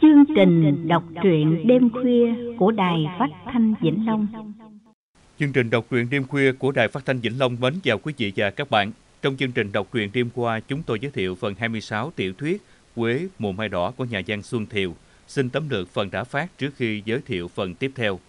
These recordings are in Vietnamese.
Chương trình đọc truyện đêm khuya của Đài Phát Thanh Vĩnh Long Chương trình đọc truyện đêm khuya của Đài Phát Thanh Vĩnh Long mến chào quý vị và các bạn. Trong chương trình đọc truyện đêm qua, chúng tôi giới thiệu phần 26 tiểu thuyết Quế mùa mai đỏ của nhà văn Xuân Thiều. Xin tấm lược phần đã phát trước khi giới thiệu phần tiếp theo.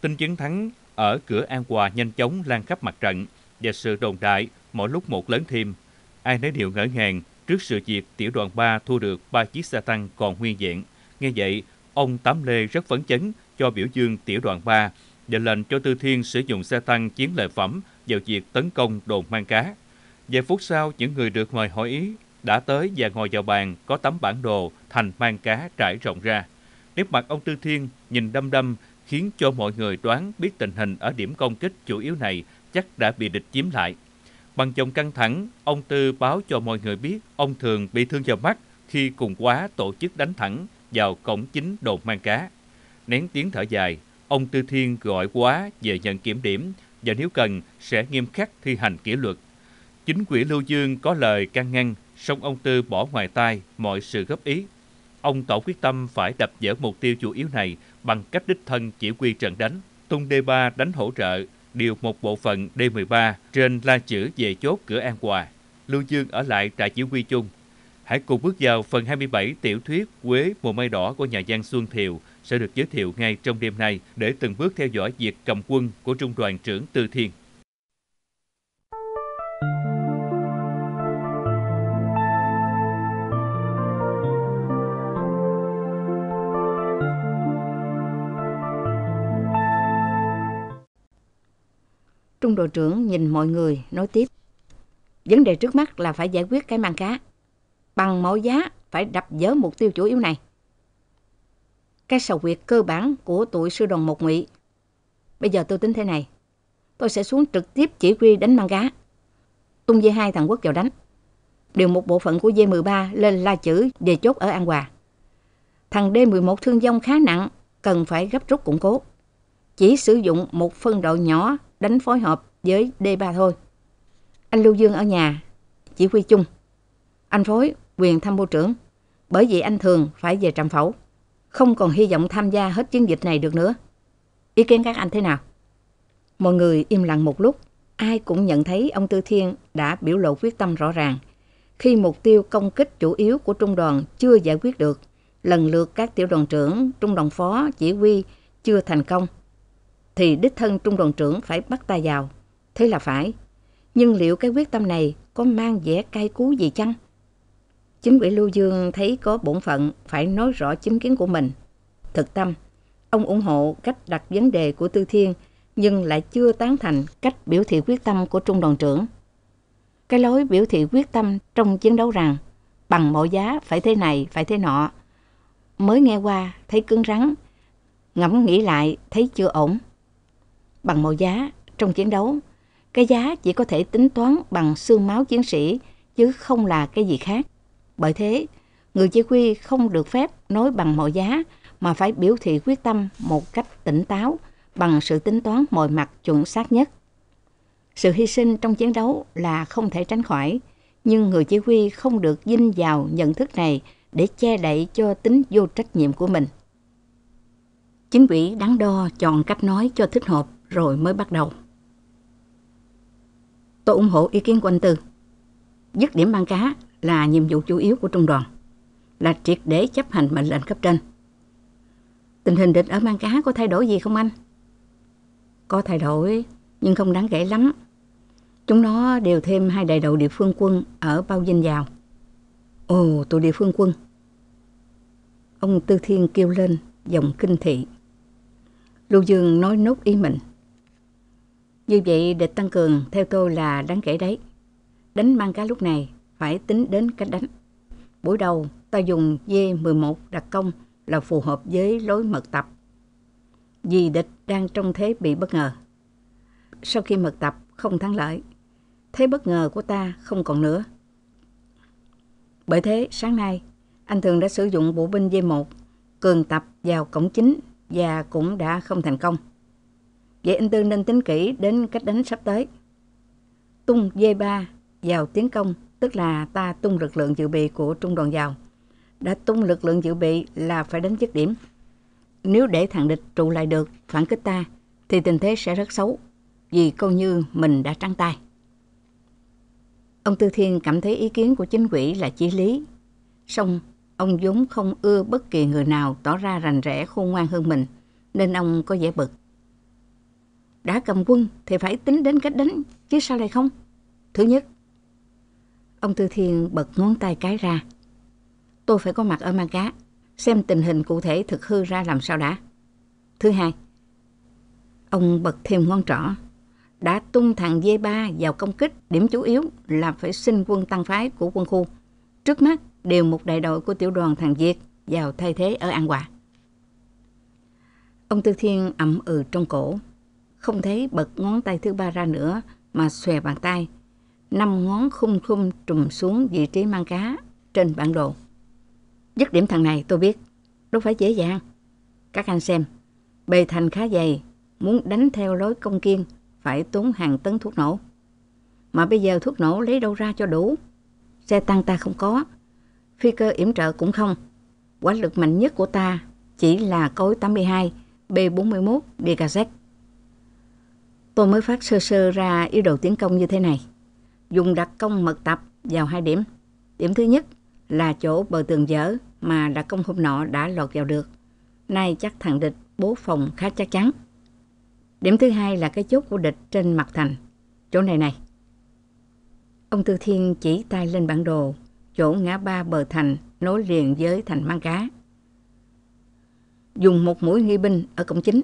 Tin chiến thắng ở cửa An Hòa nhanh chóng lan khắp mặt trận và sự đồn đại mỗi lúc một lớn thêm. Ai nấy đều ngỡ ngàng Trước sự việc tiểu đoàn 3 thu được 3 chiếc xe tăng còn nguyên vẹn, nghe vậy, ông Tám Lê rất phấn chấn cho biểu dương tiểu đoàn 3 và lệnh cho Tư Thiên sử dụng xe tăng chiến lợi phẩm vào việc tấn công đồn mang cá. Vài phút sau, những người được mời hỏi ý đã tới và ngồi vào bàn có tấm bản đồ thành mang cá trải rộng ra. Nét mặt ông Tư Thiên nhìn đăm đăm khiến cho mọi người đoán biết tình hình ở điểm công kích chủ yếu này chắc đã bị địch chiếm lại. Bằng giọng căng thẳng, ông Tư báo cho mọi người biết ông thường bị thương vào mắt khi cùng quá tổ chức đánh thẳng vào cổng chính đồn mang cá. Nén tiếng thở dài, ông Tư Thiên gọi quá về nhận kiểm điểm và nếu cần sẽ nghiêm khắc thi hành kỷ luật. Chính quỹ Lưu Dương có lời can ngăn, song ông Tư bỏ ngoài tai mọi sự góp ý. Ông tỏ quyết tâm phải đập dỡ mục tiêu chủ yếu này bằng cách đích thân chỉ huy trận đánh. Tung đê ba đánh hỗ trợ điều một bộ phận D13 trên la chữ về chốt cửa An Hòa. Lưu Dương ở lại trại chỉ huy chung. Hãy cùng bước vào phần 27 tiểu thuyết Quế mùa mai đỏ của nhà văn Xuân Thiều sẽ được giới thiệu ngay trong đêm nay để từng bước theo dõi việc cầm quân của Trung đoàn trưởng Tư Thiên. Trung đội trưởng nhìn mọi người, nói tiếp. Vấn đề trước mắt là phải giải quyết cái mang cá. Bằng mọi giá phải đập dỡ mục tiêu chủ yếu này. Cái sầu huyệt cơ bản của tụi sư đoàn một ngụy. Bây giờ tôi tính thế này. Tôi sẽ xuống trực tiếp chỉ huy đánh mang cá. Tung dây hai thằng quốc vào đánh. Điều một bộ phận của D13 lên la chữ về chốt ở An Hòa. Thằng D11 thương vong khá nặng, cần phải gấp rút củng cố. Chỉ sử dụng một phân đội nhỏ đánh phối hợp với D3 thôi. Anh Lưu Dương ở nhà, chỉ huy chung. Anh Phối, quyền tham mưu trưởng, bởi vì anh thường phải về trạm phẫu, không còn hy vọng tham gia hết chiến dịch này được nữa. Ý kiến các anh thế nào? Mọi người im lặng một lúc, ai cũng nhận thấy ông Tư Thiên đã biểu lộ quyết tâm rõ ràng. Khi mục tiêu công kích chủ yếu của trung đoàn chưa giải quyết được, lần lượt các tiểu đoàn trưởng, trung đoàn phó, chỉ huy chưa thành công thì đích thân trung đoàn trưởng phải bắt ta vào. Thế là phải. Nhưng liệu cái quyết tâm này có mang vẻ cay cú gì chăng? Chính quỷ Lưu Dương thấy có bổn phận phải nói rõ chính kiến của mình. Thực tâm, ông ủng hộ cách đặt vấn đề của Tư Thiên nhưng lại chưa tán thành cách biểu thị quyết tâm của trung đoàn trưởng. Cái lối biểu thị quyết tâm trong chiến đấu rằng bằng mọi giá phải thế này, phải thế nọ. Mới nghe qua thấy cứng rắn, ngẫm nghĩ lại thấy chưa ổn bằng mọi giá trong chiến đấu. Cái giá chỉ có thể tính toán bằng xương máu chiến sĩ chứ không là cái gì khác. Bởi thế, người chỉ huy không được phép nói bằng mọi giá mà phải biểu thị quyết tâm một cách tỉnh táo bằng sự tính toán mọi mặt chuẩn xác nhất. Sự hy sinh trong chiến đấu là không thể tránh khỏi, nhưng người chỉ huy không được dinh vào nhận thức này để che đậy cho tính vô trách nhiệm của mình. Chính quỹ đáng đo chọn cách nói cho thích hợp rồi mới bắt đầu. Tôi ủng hộ ý kiến của anh Tư. Dứt điểm băng cá là nhiệm vụ chủ yếu của trung đoàn, là triệt để chấp hành mệnh lệnh cấp trên. Tình hình địch ở mang cá có thay đổi gì không anh? Có thay đổi, nhưng không đáng kể lắm. Chúng nó đều thêm hai đại đội địa phương quân ở bao dinh vào. Ồ, tụi địa phương quân. Ông Tư Thiên kêu lên, giọng kinh thị. Lưu Dương nói nốt ý mình. Như vậy địch tăng cường theo tôi là đáng kể đấy. Đánh mang cá lúc này phải tính đến cách đánh. Buổi đầu ta dùng D11 đặc công là phù hợp với lối mật tập. Vì địch đang trong thế bị bất ngờ. Sau khi mật tập không thắng lợi, thế bất ngờ của ta không còn nữa. Bởi thế, sáng nay, anh Thường đã sử dụng bộ binh D1 cường tập vào cổng chính và cũng đã không thành công. Vậy anh tư nên tính kỹ đến cách đánh sắp tới. Tung D3 vào tiến công, tức là ta tung lực lượng dự bị của trung đoàn vào. Đã tung lực lượng dự bị là phải đánh dứt điểm. Nếu để thằng địch trụ lại được, phản kích ta, thì tình thế sẽ rất xấu, vì coi như mình đã trắng tay. Ông Tư Thiên cảm thấy ý kiến của chính quỹ là chí lý. Xong, ông vốn không ưa bất kỳ người nào tỏ ra rành rẽ khôn ngoan hơn mình, nên ông có vẻ bực đã cầm quân thì phải tính đến cách đánh, chứ sao lại không? Thứ nhất, ông Tư Thiên bật ngón tay cái ra. Tôi phải có mặt ở Ma cá, xem tình hình cụ thể thực hư ra làm sao đã. Thứ hai, ông bật thêm ngón trỏ, đã tung thằng dê ba vào công kích, điểm chủ yếu là phải xin quân tăng phái của quân khu. Trước mắt đều một đại đội của tiểu đoàn thằng Việt vào thay thế ở An Hòa. Ông Tư Thiên ẩm ừ trong cổ, không thấy bật ngón tay thứ ba ra nữa mà xòe bàn tay. Năm ngón khung khung trùm xuống vị trí mang cá trên bản đồ. Dứt điểm thằng này tôi biết, đâu phải dễ dàng. Các anh xem, bề thành khá dày, muốn đánh theo lối công kiên phải tốn hàng tấn thuốc nổ. Mà bây giờ thuốc nổ lấy đâu ra cho đủ? Xe tăng ta không có, phi cơ yểm trợ cũng không. Quả lực mạnh nhất của ta chỉ là cối 82 B41 Dicasec Tôi mới phát sơ sơ ra ý đồ tiến công như thế này. Dùng đặc công mật tập vào hai điểm. Điểm thứ nhất là chỗ bờ tường dở mà đặc công hôm nọ đã lọt vào được. Nay chắc thằng địch bố phòng khá chắc chắn. Điểm thứ hai là cái chốt của địch trên mặt thành. Chỗ này này. Ông Tư Thiên chỉ tay lên bản đồ, chỗ ngã ba bờ thành nối liền với thành mang cá. Dùng một mũi nghi binh ở cổng chính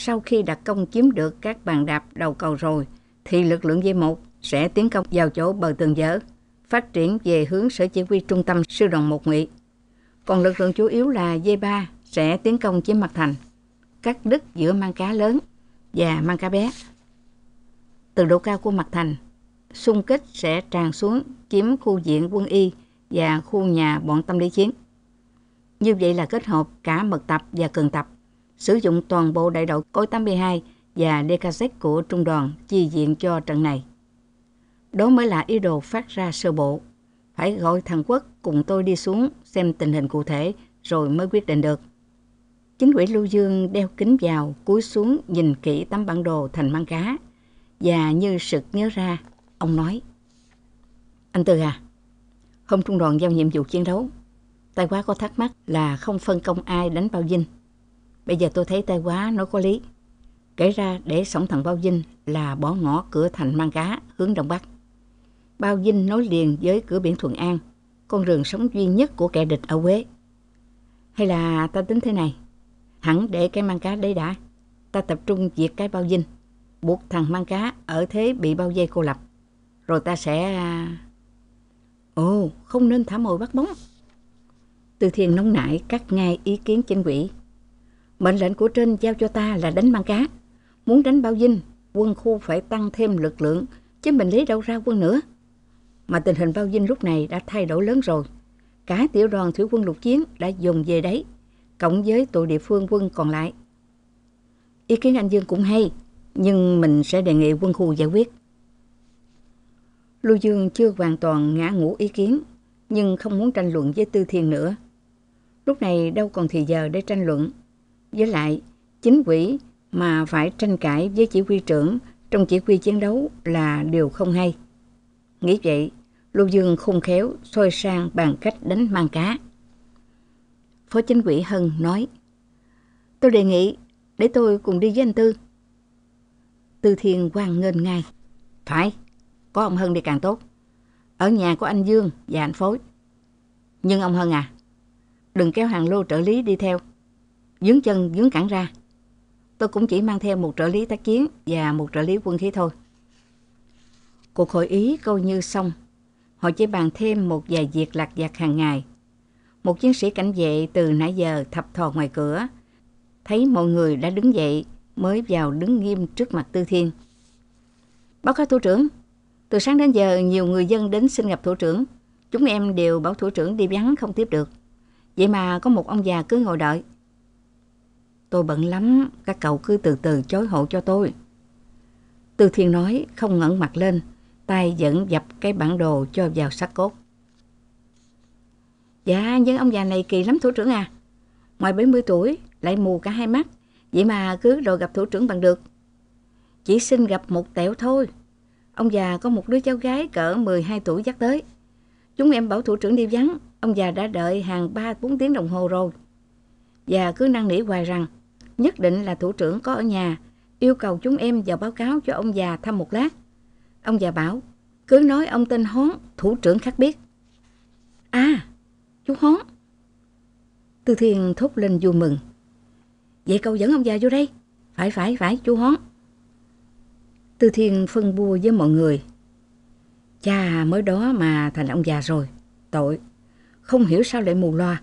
sau khi đặt công chiếm được các bàn đạp đầu cầu rồi, thì lực lượng dây 1 sẽ tiến công vào chỗ bờ tường dở, phát triển về hướng sở chỉ huy trung tâm sư đoàn một ngụy. Còn lực lượng chủ yếu là dây 3 sẽ tiến công chiếm mặt thành, cắt đứt giữa mang cá lớn và mang cá bé. Từ độ cao của mặt thành, xung kích sẽ tràn xuống chiếm khu diện quân y và khu nhà bọn tâm lý chiến. Như vậy là kết hợp cả mật tập và cường tập sử dụng toàn bộ đại đội cối 82 và DKZ của trung đoàn chi diện cho trận này. Đó mới là ý đồ phát ra sơ bộ. Phải gọi thằng Quốc cùng tôi đi xuống xem tình hình cụ thể rồi mới quyết định được. Chính quỷ Lưu Dương đeo kính vào, cúi xuống nhìn kỹ tấm bản đồ thành mang cá. Và như sực nhớ ra, ông nói. Anh Tư à, hôm trung đoàn giao nhiệm vụ chiến đấu, tài quá có thắc mắc là không phân công ai đánh bao dinh Bây giờ tôi thấy tay quá nói có lý. Kể ra để sống thằng Bao Vinh là bỏ ngõ cửa thành mang cá hướng Đông Bắc. Bao Vinh nối liền với cửa biển Thuận An, con đường sống duy nhất của kẻ địch ở Quế. Hay là ta tính thế này, hẳn để cái mang cá đấy đã. Ta tập trung diệt cái Bao Vinh, buộc thằng mang cá ở thế bị bao dây cô lập. Rồi ta sẽ... À, Ồ, không nên thả mồi bắt bóng. Từ thiền nông nại cắt ngay ý kiến chính quỷ. Mệnh lệnh của trên giao cho ta là đánh mang cá. Muốn đánh bao dinh, quân khu phải tăng thêm lực lượng, chứ mình lấy đâu ra quân nữa. Mà tình hình bao dinh lúc này đã thay đổi lớn rồi. Cả tiểu đoàn thủy quân lục chiến đã dùng về đấy, cộng với tụi địa phương quân còn lại. Ý kiến anh Dương cũng hay, nhưng mình sẽ đề nghị quân khu giải quyết. Lưu Dương chưa hoàn toàn ngã ngũ ý kiến, nhưng không muốn tranh luận với Tư Thiền nữa. Lúc này đâu còn thì giờ để tranh luận, với lại, chính quỹ mà phải tranh cãi với chỉ huy trưởng trong chỉ huy chiến đấu là điều không hay. Nghĩ vậy, Lưu Dương khôn khéo xoay sang bằng cách đánh mang cá. Phó chính quỹ Hân nói, Tôi đề nghị để tôi cùng đi với anh Tư. Tư Thiên quang ngên ngay. Phải, có ông Hân đi càng tốt. Ở nhà của anh Dương và anh Phối. Nhưng ông Hân à, đừng kéo hàng lô trợ lý đi theo dướng chân dướng cẳng ra. Tôi cũng chỉ mang theo một trợ lý tác chiến và một trợ lý quân khí thôi. Cuộc hội ý coi như xong. Họ chỉ bàn thêm một vài việc lặt vặt hàng ngày. Một chiến sĩ cảnh vệ từ nãy giờ thập thò ngoài cửa. Thấy mọi người đã đứng dậy mới vào đứng nghiêm trước mặt Tư Thiên. Báo cáo thủ trưởng, từ sáng đến giờ nhiều người dân đến xin gặp thủ trưởng. Chúng em đều bảo thủ trưởng đi vắng không tiếp được. Vậy mà có một ông già cứ ngồi đợi Tôi bận lắm, các cậu cứ từ từ chối hộ cho tôi. Từ Thiên nói không ngẩng mặt lên, tay vẫn dập cái bản đồ cho vào xác cốt. Dạ, nhưng ông già này kỳ lắm thủ trưởng à. Ngoài 70 tuổi, lại mù cả hai mắt, vậy mà cứ rồi gặp thủ trưởng bằng được. Chỉ xin gặp một tẹo thôi. Ông già có một đứa cháu gái cỡ 12 tuổi dắt tới. Chúng em bảo thủ trưởng đi vắng, ông già đã đợi hàng 3-4 tiếng đồng hồ rồi. Và cứ năn nỉ hoài rằng Nhất định là thủ trưởng có ở nhà, yêu cầu chúng em vào báo cáo cho ông già thăm một lát. Ông già bảo, cứ nói ông tên Hón, thủ trưởng khác biết. À, chú Hón. Tư Thiên thốt lên vui mừng. Vậy cậu dẫn ông già vô đây. Phải, phải, phải, chú Hón. Tư Thiên phân bua với mọi người. Cha mới đó mà thành ông già rồi. Tội, không hiểu sao lại mù loa.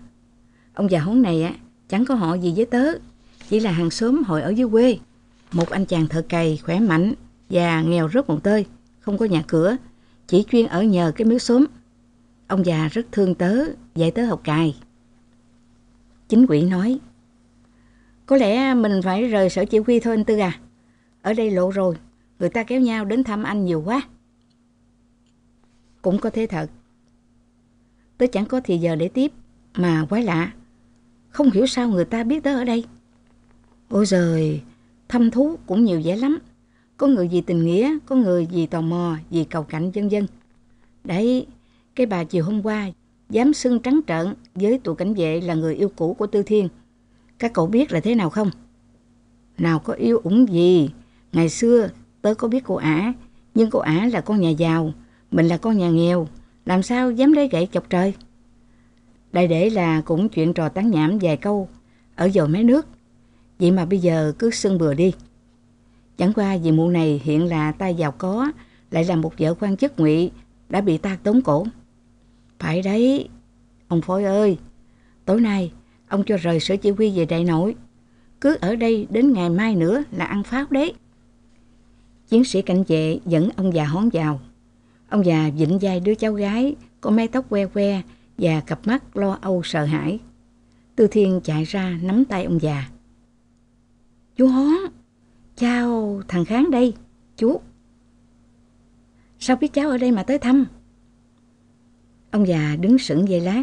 Ông già Hón này á, chẳng có họ gì với tớ chỉ là hàng xóm hồi ở dưới quê. Một anh chàng thợ cày khỏe mạnh và nghèo rất một tơi, không có nhà cửa, chỉ chuyên ở nhờ cái miếu xóm. Ông già rất thương tớ, dạy tớ học cài. Chính quỷ nói, Có lẽ mình phải rời sở chỉ huy thôi anh Tư à. Ở đây lộ rồi, người ta kéo nhau đến thăm anh nhiều quá. Cũng có thế thật. Tớ chẳng có thì giờ để tiếp, mà quái lạ. Không hiểu sao người ta biết tớ ở đây. Ôi giời, thăm thú cũng nhiều dễ lắm. Có người vì tình nghĩa, có người vì tò mò, vì cầu cạnh vân vân. Đấy, cái bà chiều hôm qua dám xưng trắng trợn với tụi cảnh vệ là người yêu cũ của Tư Thiên. Các cậu biết là thế nào không? Nào có yêu ủng gì. Ngày xưa tớ có biết cô ả, nhưng cô ả là con nhà giàu, mình là con nhà nghèo, làm sao dám lấy gậy chọc trời. Đại để là cũng chuyện trò tán nhảm vài câu ở dầu mé nước Vậy mà bây giờ cứ sưng bừa đi. Chẳng qua vì mụ này hiện là ta giàu có, lại là một vợ quan chức ngụy đã bị ta tống cổ. Phải đấy, ông Phối ơi, tối nay ông cho rời sở chỉ huy về đại nội. Cứ ở đây đến ngày mai nữa là ăn pháo đấy. Chiến sĩ cảnh vệ dẫn ông già hón vào. Ông già vịnh vai đứa cháu gái, có mái tóc que que và cặp mắt lo âu sợ hãi. Tư Thiên chạy ra nắm tay ông già. Chú Hón, chào thằng Kháng đây, chú. Sao biết cháu ở đây mà tới thăm? Ông già đứng sững dây lát,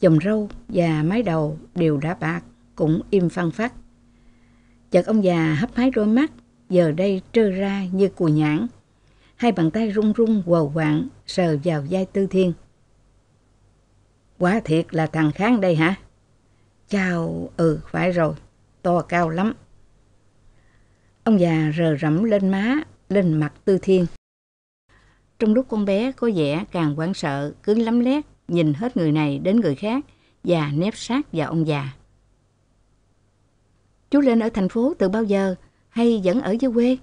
chùm râu và mái đầu đều đã bạc, cũng im phăng phát. Chợt ông già hấp hái đôi mắt, giờ đây trơ ra như cùi nhãn. Hai bàn tay run run quầu quạng sờ vào vai Tư Thiên. Quá thiệt là thằng Kháng đây hả? Chào, ừ phải rồi, to cao lắm. Ông già rờ rẫm lên má, lên mặt tư thiên. Trong lúc con bé có vẻ càng hoảng sợ, cứng lắm lét, nhìn hết người này đến người khác và nép sát vào ông già. Chú lên ở thành phố từ bao giờ hay vẫn ở dưới quê?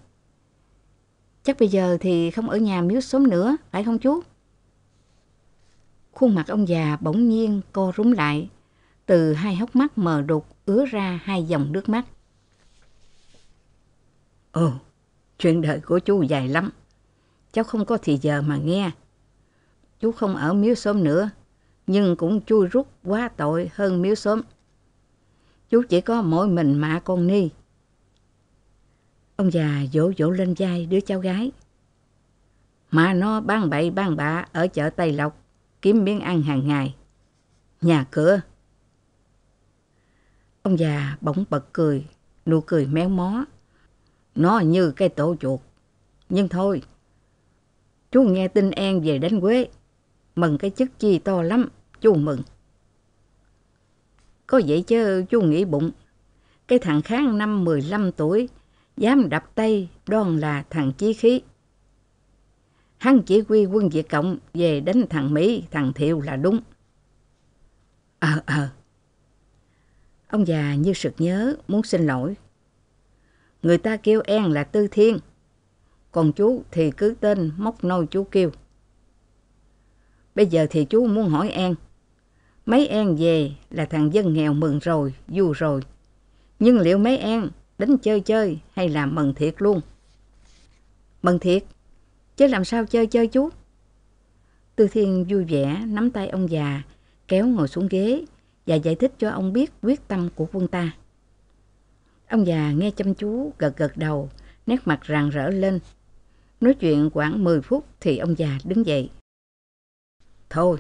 Chắc bây giờ thì không ở nhà miếu xóm nữa, phải không chú? Khuôn mặt ông già bỗng nhiên co rúm lại, từ hai hốc mắt mờ đục ứa ra hai dòng nước mắt. Ồ, chuyện đời của chú dài lắm. Cháu không có thì giờ mà nghe. Chú không ở miếu sớm nữa, nhưng cũng chui rút quá tội hơn miếu sớm. Chú chỉ có mỗi mình mà con ni. Ông già vỗ vỗ lên vai đứa cháu gái. Mà nó ban bậy ban bạ ở chợ Tây Lộc, kiếm miếng ăn hàng ngày. Nhà cửa. Ông già bỗng bật cười, nụ cười méo mó. Nó như cái tổ chuột. Nhưng thôi, chú nghe tin An về đánh Quế. Mừng cái chức chi to lắm, chú mừng. Có vậy chứ chú nghĩ bụng. Cái thằng kháng năm 15 tuổi, dám đập tay đoan là thằng chí khí. Hắn chỉ huy quân Việt Cộng về đánh thằng Mỹ, thằng Thiệu là đúng. Ờ, à, ờ. À. Ông già như sực nhớ, muốn xin lỗi. Người ta kêu en là Tư Thiên. Còn chú thì cứ tên móc nôi chú kêu. Bây giờ thì chú muốn hỏi en. Mấy en về là thằng dân nghèo mừng rồi, dù rồi. Nhưng liệu mấy en đến chơi chơi hay là mừng thiệt luôn? Mừng thiệt, chứ làm sao chơi chơi chú? Tư Thiên vui vẻ nắm tay ông già, kéo ngồi xuống ghế và giải thích cho ông biết quyết tâm của quân ta. Ông già nghe chăm chú, gật gật đầu, nét mặt rạng rỡ lên. Nói chuyện khoảng 10 phút thì ông già đứng dậy. Thôi,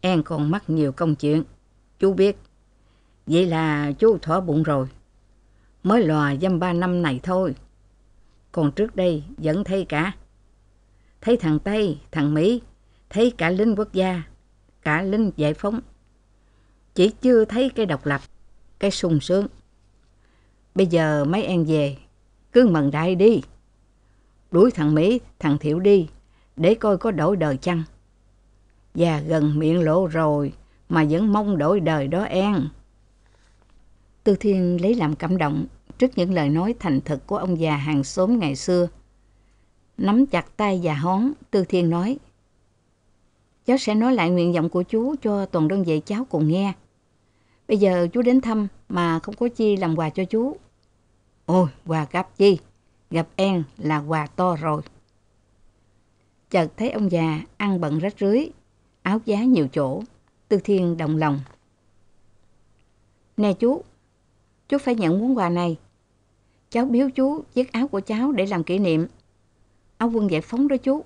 em còn mắc nhiều công chuyện, chú biết. Vậy là chú thỏa bụng rồi. Mới lòa dăm ba năm này thôi. Còn trước đây vẫn thấy cả. Thấy thằng Tây, thằng Mỹ, thấy cả lính quốc gia, cả lính giải phóng. Chỉ chưa thấy cái độc lập, cái sung sướng. Bây giờ mấy em về, cứ mần đại đi. Đuổi thằng Mỹ, thằng Thiệu đi, để coi có đổi đời chăng. già gần miệng lộ rồi mà vẫn mong đổi đời đó em. Tư Thiên lấy làm cảm động trước những lời nói thành thực của ông già hàng xóm ngày xưa. Nắm chặt tay già hón, Tư Thiên nói. Cháu sẽ nói lại nguyện vọng của chú cho toàn đơn vị cháu cùng nghe. Bây giờ chú đến thăm mà không có chi làm quà cho chú. Ôi, quà gặp chi? Gặp em là quà to rồi. Chợt thấy ông già ăn bận rách rưới, áo giá nhiều chỗ, Tư Thiên đồng lòng. Nè chú, chú phải nhận món quà này. Cháu biếu chú chiếc áo của cháu để làm kỷ niệm. Áo quân giải phóng đó chú.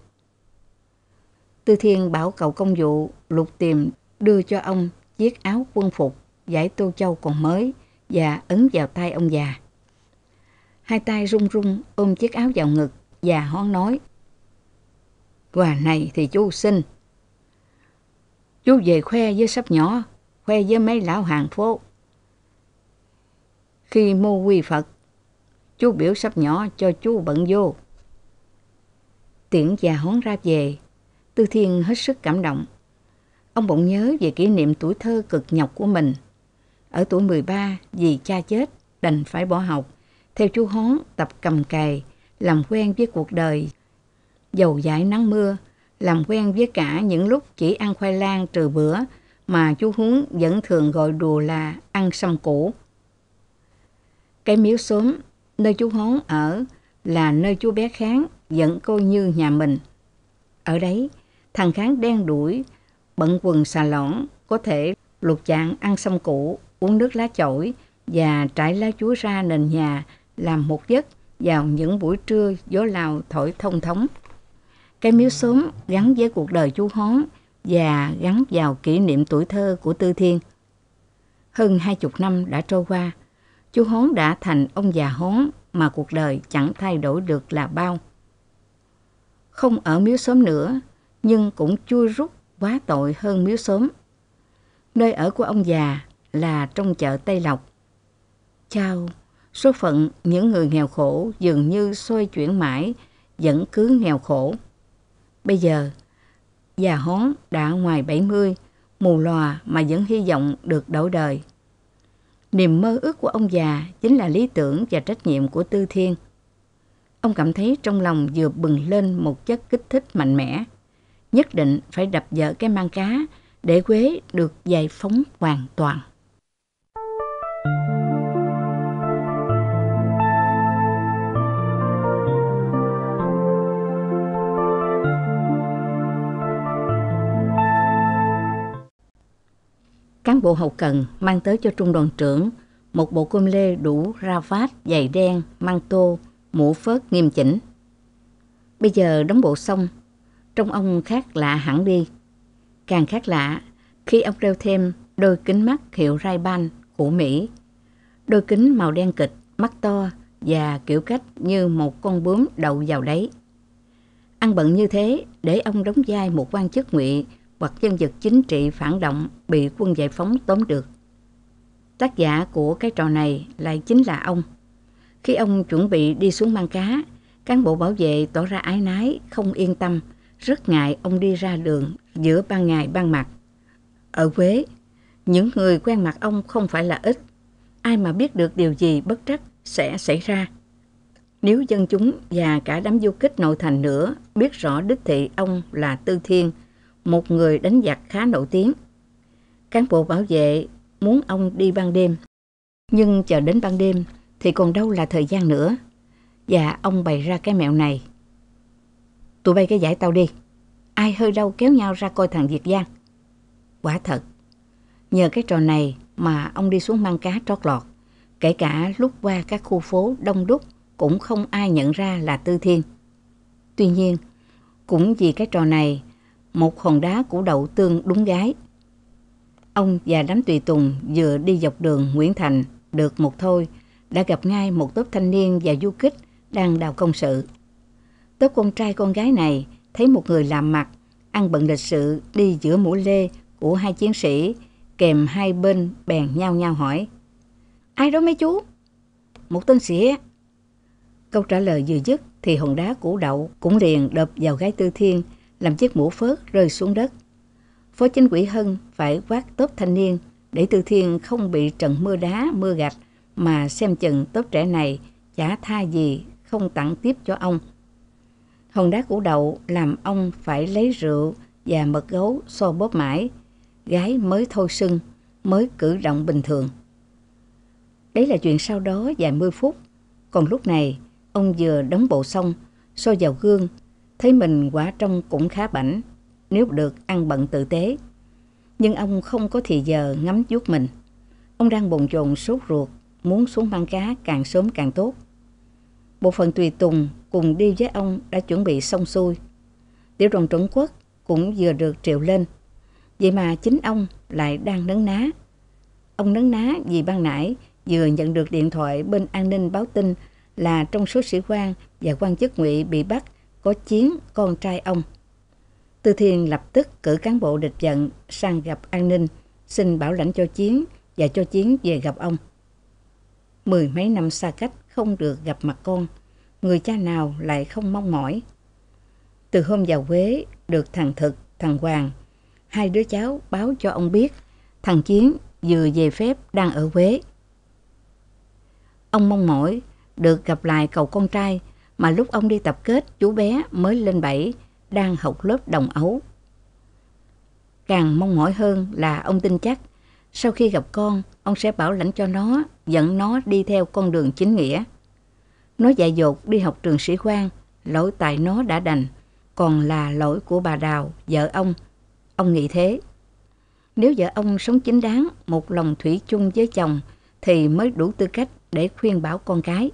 Tư Thiên bảo cậu công vụ lục tìm đưa cho ông chiếc áo quân phục giải Tô Châu còn mới và ấn vào tay ông già. Hai tay run run ôm chiếc áo vào ngực, và hón nói. Quà này thì chú xin. Chú về khoe với sắp nhỏ, khoe với mấy lão hàng phố. Khi mua quy Phật, chú biểu sắp nhỏ cho chú bận vô. Tiễn già hón ra về, Tư Thiên hết sức cảm động. Ông bỗng nhớ về kỷ niệm tuổi thơ cực nhọc của mình. Ở tuổi 13, vì cha chết, đành phải bỏ học. Theo chú Hón, tập cầm cày, làm quen với cuộc đời. Dầu dãi nắng mưa, làm quen với cả những lúc chỉ ăn khoai lang trừ bữa, mà chú Huấn vẫn thường gọi đùa là ăn sâm củ. Cái miếu xóm, nơi chú Hón ở, là nơi chú bé Kháng vẫn coi như nhà mình. Ở đấy, thằng Kháng đen đuổi, bận quần xà lõn, có thể lục chạng ăn sâm củ uống nước lá chổi và trải lá chuối ra nền nhà làm một giấc vào những buổi trưa gió lào thổi thông thống. Cây miếu sớm gắn với cuộc đời chú Hón và gắn vào kỷ niệm tuổi thơ của Tư Thiên. Hơn hai chục năm đã trôi qua, chú Hón đã thành ông già Hón mà cuộc đời chẳng thay đổi được là bao. Không ở miếu sớm nữa, nhưng cũng chui rút quá tội hơn miếu sớm. Nơi ở của ông già là trong chợ Tây Lộc. Chào, số phận những người nghèo khổ dường như xoay chuyển mãi, vẫn cứ nghèo khổ. Bây giờ, già hón đã ngoài 70, mù lòa mà vẫn hy vọng được đổi đời. Niềm mơ ước của ông già chính là lý tưởng và trách nhiệm của Tư Thiên. Ông cảm thấy trong lòng vừa bừng lên một chất kích thích mạnh mẽ. Nhất định phải đập vỡ cái mang cá để Quế được giải phóng hoàn toàn. Cán bộ hậu cần mang tới cho trung đoàn trưởng một bộ cơm lê đủ ra vát, giày đen, mang tô, mũ phớt nghiêm chỉnh. Bây giờ đóng bộ xong, trông ông khác lạ hẳn đi. Càng khác lạ, khi ông đeo thêm đôi kính mắt hiệu ray ban của Mỹ. Đôi kính màu đen kịch, mắt to và kiểu cách như một con bướm đậu vào đấy. Ăn bận như thế để ông đóng vai một quan chức ngụy hoặc nhân vật chính trị phản động bị quân giải phóng tóm được. Tác giả của cái trò này lại chính là ông. Khi ông chuẩn bị đi xuống mang cá, cán bộ bảo vệ tỏ ra ái nái, không yên tâm, rất ngại ông đi ra đường giữa ban ngày ban mặt. Ở Quế, những người quen mặt ông không phải là ít. Ai mà biết được điều gì bất trắc sẽ xảy ra. Nếu dân chúng và cả đám du kích nội thành nữa biết rõ đích thị ông là Tư Thiên, một người đánh giặc khá nổi tiếng. Cán bộ bảo vệ muốn ông đi ban đêm, nhưng chờ đến ban đêm thì còn đâu là thời gian nữa. Và ông bày ra cái mẹo này. Tụi bay cái giải tao đi. Ai hơi đâu kéo nhau ra coi thằng Việt Giang. Quả thật, Nhờ cái trò này mà ông đi xuống mang cá trót lọt. Kể cả lúc qua các khu phố đông đúc cũng không ai nhận ra là Tư Thiên. Tuy nhiên, cũng vì cái trò này, một hòn đá của đậu tương đúng gái. Ông và đám tùy tùng vừa đi dọc đường Nguyễn Thành được một thôi, đã gặp ngay một tốp thanh niên và du kích đang đào công sự. Tốp con trai con gái này thấy một người làm mặt, ăn bận lịch sự đi giữa mũi lê của hai chiến sĩ kèm hai bên bèn nhau nhau hỏi. Ai đó mấy chú? Một tên sĩ Câu trả lời vừa dứt thì hòn đá củ đậu cũng liền đập vào gái tư thiên, làm chiếc mũ phớt rơi xuống đất. Phó chính quỷ Hân phải quát tốp thanh niên để tư thiên không bị trận mưa đá, mưa gạch mà xem chừng tốp trẻ này chả tha gì không tặng tiếp cho ông. Hòn đá củ đậu làm ông phải lấy rượu và mật gấu so bóp mãi, gái mới thôi sưng, mới cử động bình thường. Đấy là chuyện sau đó vài mươi phút. Còn lúc này, ông vừa đóng bộ xong, soi vào gương, thấy mình quả trông cũng khá bảnh, nếu được ăn bận tự tế. Nhưng ông không có thì giờ ngắm vuốt mình. Ông đang bồn chồn sốt ruột, muốn xuống mang cá càng sớm càng tốt. Bộ phận tùy tùng cùng đi với ông đã chuẩn bị xong xuôi. Tiểu đoàn Trấn Quốc cũng vừa được triệu lên Vậy mà chính ông lại đang nấn ná. Ông nấn ná vì ban nãy vừa nhận được điện thoại bên an ninh báo tin là trong số sĩ quan và quan chức ngụy bị bắt có chiến con trai ông. Tư Thiên lập tức cử cán bộ địch giận sang gặp an ninh, xin bảo lãnh cho chiến và cho chiến về gặp ông. Mười mấy năm xa cách không được gặp mặt con, người cha nào lại không mong mỏi. Từ hôm vào Quế, được thằng Thực, thằng Hoàng hai đứa cháu báo cho ông biết thằng Chiến vừa về phép đang ở Huế. Ông mong mỏi được gặp lại cậu con trai mà lúc ông đi tập kết chú bé mới lên 7 đang học lớp đồng ấu. Càng mong mỏi hơn là ông tin chắc sau khi gặp con ông sẽ bảo lãnh cho nó dẫn nó đi theo con đường chính nghĩa. Nó dạy dột đi học trường sĩ quan lỗi tại nó đã đành còn là lỗi của bà Đào, vợ ông Ông nghĩ thế. Nếu vợ ông sống chính đáng, một lòng thủy chung với chồng thì mới đủ tư cách để khuyên bảo con cái.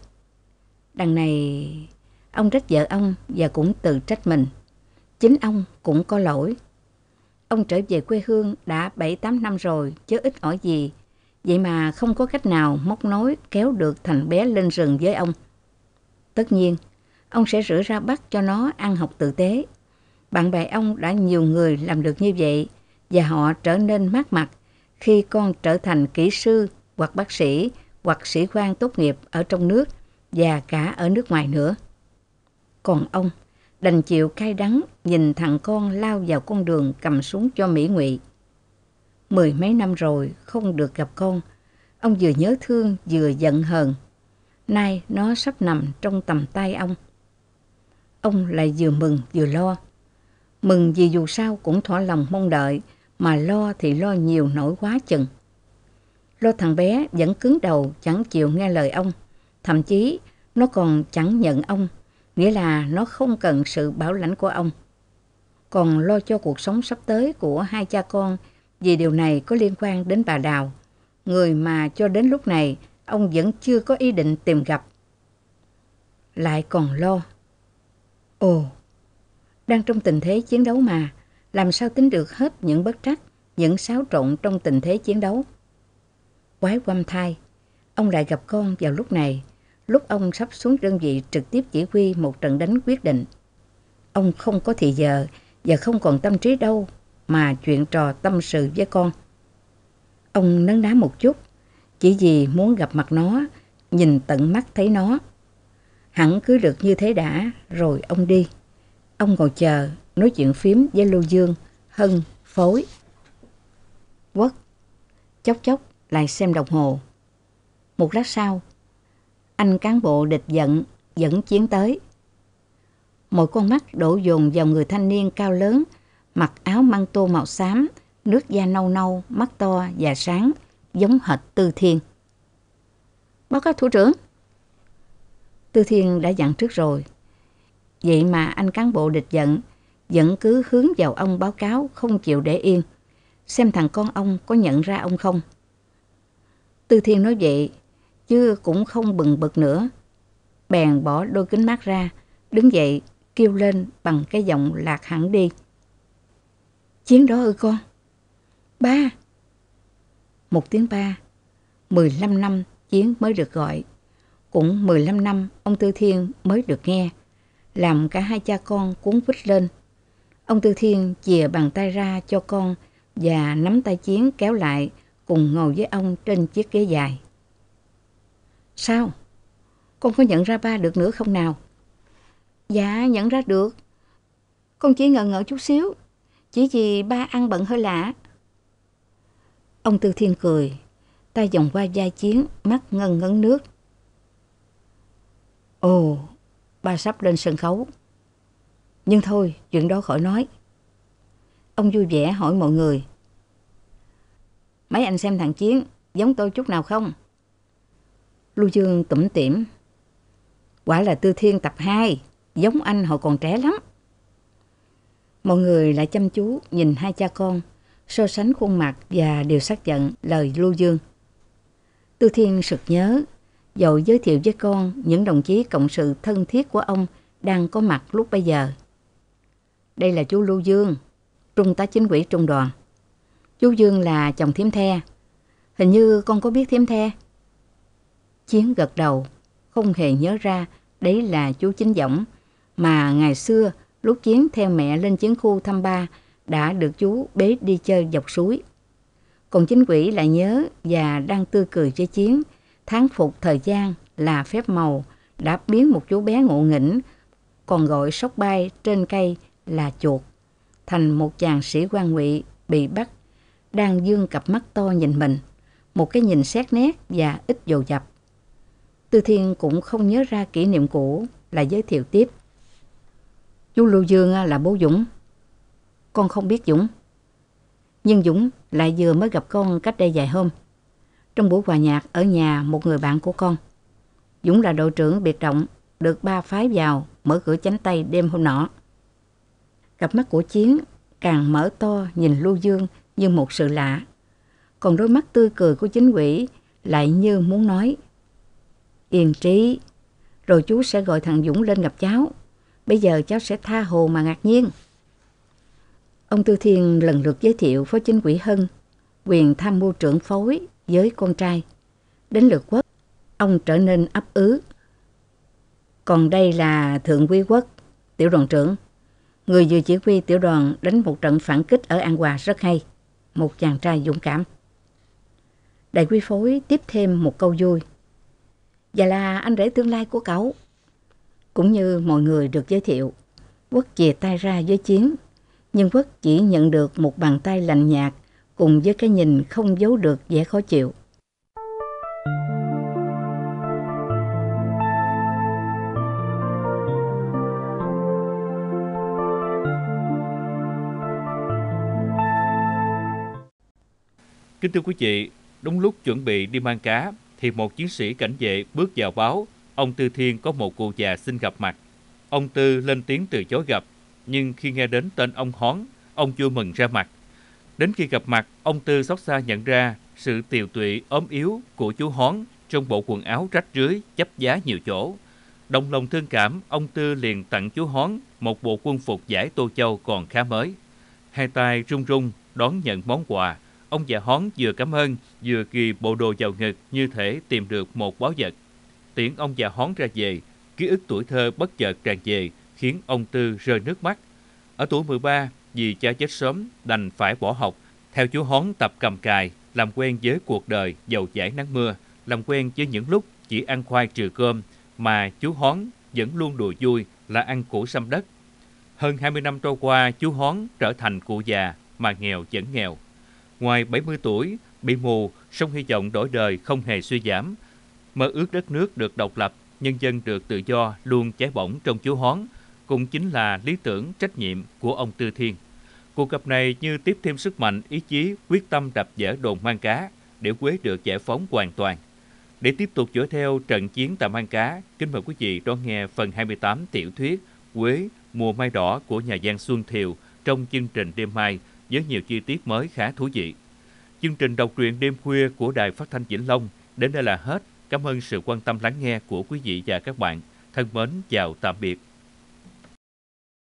Đằng này, ông trách vợ ông và cũng tự trách mình. Chính ông cũng có lỗi. Ông trở về quê hương đã 7-8 năm rồi, chứ ít ở gì. Vậy mà không có cách nào móc nối kéo được thằng bé lên rừng với ông. Tất nhiên, ông sẽ rửa ra bắt cho nó ăn học tử tế bạn bè ông đã nhiều người làm được như vậy và họ trở nên mát mặt khi con trở thành kỹ sư hoặc bác sĩ hoặc sĩ quan tốt nghiệp ở trong nước và cả ở nước ngoài nữa. Còn ông đành chịu cay đắng nhìn thằng con lao vào con đường cầm súng cho Mỹ Ngụy. Mười mấy năm rồi không được gặp con, ông vừa nhớ thương vừa giận hờn. Nay nó sắp nằm trong tầm tay ông. Ông lại vừa mừng vừa lo. Mừng vì dù sao cũng thỏa lòng mong đợi, mà lo thì lo nhiều nổi quá chừng. Lo thằng bé vẫn cứng đầu chẳng chịu nghe lời ông, thậm chí nó còn chẳng nhận ông, nghĩa là nó không cần sự bảo lãnh của ông. Còn lo cho cuộc sống sắp tới của hai cha con vì điều này có liên quan đến bà Đào, người mà cho đến lúc này ông vẫn chưa có ý định tìm gặp. Lại còn lo. Ồ! đang trong tình thế chiến đấu mà, làm sao tính được hết những bất trắc, những xáo trộn trong tình thế chiến đấu. Quái quăm thai, ông lại gặp con vào lúc này, lúc ông sắp xuống đơn vị trực tiếp chỉ huy một trận đánh quyết định. Ông không có thì giờ và không còn tâm trí đâu mà chuyện trò tâm sự với con. Ông nấn đá một chút, chỉ vì muốn gặp mặt nó, nhìn tận mắt thấy nó. Hẳn cứ được như thế đã, rồi ông đi. Ông ngồi chờ, nói chuyện phím với Lưu Dương, Hân, Phối. Quất, chốc chốc lại xem đồng hồ. Một lát sau, anh cán bộ địch giận dẫn chiến tới. Mỗi con mắt đổ dồn vào người thanh niên cao lớn, mặc áo măng tô màu xám, nước da nâu nâu, mắt to và sáng, giống hệt Tư Thiên. Báo cáo thủ trưởng. Tư Thiên đã dặn trước rồi, Vậy mà anh cán bộ địch giận, vẫn cứ hướng vào ông báo cáo không chịu để yên. Xem thằng con ông có nhận ra ông không? Tư Thiên nói vậy, chứ cũng không bừng bực nữa. Bèn bỏ đôi kính mắt ra, đứng dậy kêu lên bằng cái giọng lạc hẳn đi. Chiến đó ư con? Ba! Một tiếng ba, 15 năm Chiến mới được gọi. Cũng 15 năm ông Tư Thiên mới được nghe làm cả hai cha con cuốn vít lên. Ông Tư Thiên chìa bàn tay ra cho con và nắm tay Chiến kéo lại cùng ngồi với ông trên chiếc ghế dài. Sao? Con có nhận ra ba được nữa không nào? Dạ, nhận ra được. Con chỉ ngờ ngỡ chút xíu, chỉ vì ba ăn bận hơi lạ. Ông Tư Thiên cười, tay vòng qua vai Chiến, mắt ngân ngấn nước. Ồ, ba sắp lên sân khấu. Nhưng thôi, chuyện đó khỏi nói. Ông vui vẻ hỏi mọi người. Mấy anh xem thằng Chiến giống tôi chút nào không? Lưu Dương tủm tỉm. Quả là Tư Thiên tập 2, giống anh hồi còn trẻ lắm. Mọi người lại chăm chú nhìn hai cha con, so sánh khuôn mặt và đều xác nhận lời Lưu Dương. Tư Thiên sực nhớ dội giới thiệu với con những đồng chí cộng sự thân thiết của ông đang có mặt lúc bây giờ. Đây là chú Lưu Dương, trung tá chính quỹ trung đoàn. Chú Dương là chồng thiếm the. Hình như con có biết thiếm the. Chiến gật đầu, không hề nhớ ra đấy là chú Chính Dõng mà ngày xưa lúc Chiến theo mẹ lên chiến khu thăm ba đã được chú bế đi chơi dọc suối. Còn chính quỷ lại nhớ và đang tươi cười với Chiến, Tháng phục thời gian là phép màu đã biến một chú bé ngộ nghĩnh, còn gọi sóc bay trên cây là chuột, thành một chàng sĩ quan ngụy bị bắt, đang dương cặp mắt to nhìn mình, một cái nhìn xét nét và ít dầu dập. Tư Thiên cũng không nhớ ra kỷ niệm cũ, là giới thiệu tiếp. Chú Lưu Dương là bố Dũng. Con không biết Dũng. Nhưng Dũng lại vừa mới gặp con cách đây vài hôm trong buổi hòa nhạc ở nhà một người bạn của con. Dũng là đội trưởng biệt động, được ba phái vào, mở cửa chánh tay đêm hôm nọ. Cặp mắt của Chiến càng mở to nhìn Lưu Dương như một sự lạ. Còn đôi mắt tươi cười của chính quỷ lại như muốn nói. Yên trí, rồi chú sẽ gọi thằng Dũng lên gặp cháu. Bây giờ cháu sẽ tha hồ mà ngạc nhiên. Ông Tư Thiên lần lượt giới thiệu Phó Chính Quỷ Hân, quyền tham mưu trưởng phối với con trai. Đến lượt quốc, ông trở nên ấp ứ. Còn đây là Thượng Quý Quốc, tiểu đoàn trưởng. Người vừa chỉ huy tiểu đoàn đánh một trận phản kích ở An Hòa rất hay. Một chàng trai dũng cảm. Đại quý phối tiếp thêm một câu vui. Và là anh rể tương lai của cậu. Cũng như mọi người được giới thiệu, Quốc chìa tay ra với chiến, nhưng Quốc chỉ nhận được một bàn tay lạnh nhạt cùng với cái nhìn không giấu được vẻ khó chịu. Kính thưa quý vị, đúng lúc chuẩn bị đi mang cá thì một chiến sĩ cảnh vệ bước vào báo ông Tư Thiên có một cụ già xin gặp mặt. Ông Tư lên tiếng từ chối gặp, nhưng khi nghe đến tên ông Hón, ông vui mừng ra mặt Đến khi gặp mặt, ông Tư xót xa nhận ra sự tiều tụy ốm yếu của chú Hón trong bộ quần áo rách rưới chấp giá nhiều chỗ. Đồng lòng thương cảm, ông Tư liền tặng chú Hón một bộ quân phục giải Tô Châu còn khá mới. Hai tay run run đón nhận món quà, ông già Hón vừa cảm ơn vừa ghi bộ đồ vào ngực như thể tìm được một báu vật. Tiễn ông già Hón ra về, ký ức tuổi thơ bất chợt tràn về khiến ông Tư rơi nước mắt. Ở tuổi 13, vì cha chết sớm đành phải bỏ học, theo chú Hón tập cầm cài, làm quen với cuộc đời giàu giải nắng mưa, làm quen với những lúc chỉ ăn khoai trừ cơm mà chú Hón vẫn luôn đùa vui là ăn củ xăm đất. Hơn 20 năm trôi qua, chú Hón trở thành cụ già mà nghèo vẫn nghèo. Ngoài 70 tuổi, bị mù, song hy vọng đổi đời không hề suy giảm. Mơ ước đất nước được độc lập, nhân dân được tự do luôn cháy bỏng trong chú Hón – cũng chính là lý tưởng trách nhiệm của ông Tư Thiên. Cuộc gặp này như tiếp thêm sức mạnh, ý chí, quyết tâm đập dỡ đồn mang cá để Quế được giải phóng hoàn toàn. Để tiếp tục dõi theo trận chiến tại mang cá, kính mời quý vị đón nghe phần 28 tiểu thuyết Quế mùa mai đỏ của nhà Giang Xuân Thiều trong chương trình đêm mai với nhiều chi tiết mới khá thú vị. Chương trình đọc truyện đêm khuya của Đài Phát thanh Vĩnh Long đến đây là hết. Cảm ơn sự quan tâm lắng nghe của quý vị và các bạn. Thân mến chào tạm biệt.